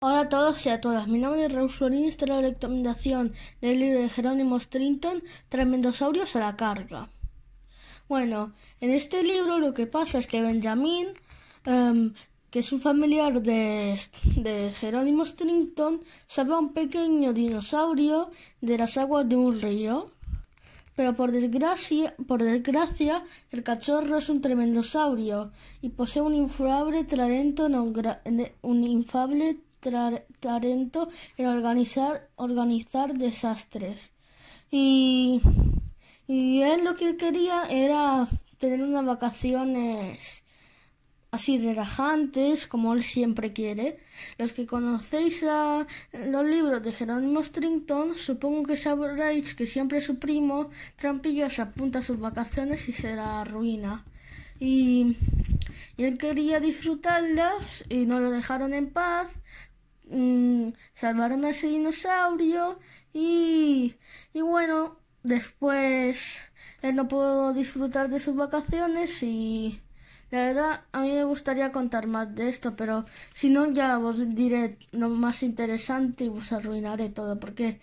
Hola a todos y a todas, mi nombre es Raúl Florín y esta es la recomendación del libro de Jerónimo Strinton, Tremendosaurios a la carga. Bueno, en este libro lo que pasa es que Benjamin, em, que es un familiar de, Jerónimo Strinton, salva a un pequeño dinosaurio de las aguas de un río. Pero por desgracia, por desgracia, el cachorro es un tremendosaurio y posee un infable talento, un infable talento en organizar, organizar desastres. Y, y él lo que quería era tener unas vacaciones así relajantes, como él siempre quiere. Los que conocéis los libros de Jerónimo Strington, supongo que sabréis que siempre su primo Trampillas apunta a sus vacaciones y será ruina Y, y él quería disfrutarlas y no lo dejaron en paz Mm, salvaron a ese dinosaurio y, y bueno, después él no pudo disfrutar de sus vacaciones y la verdad a mí me gustaría contar más de esto, pero si no ya os diré lo más interesante y os arruinaré todo porque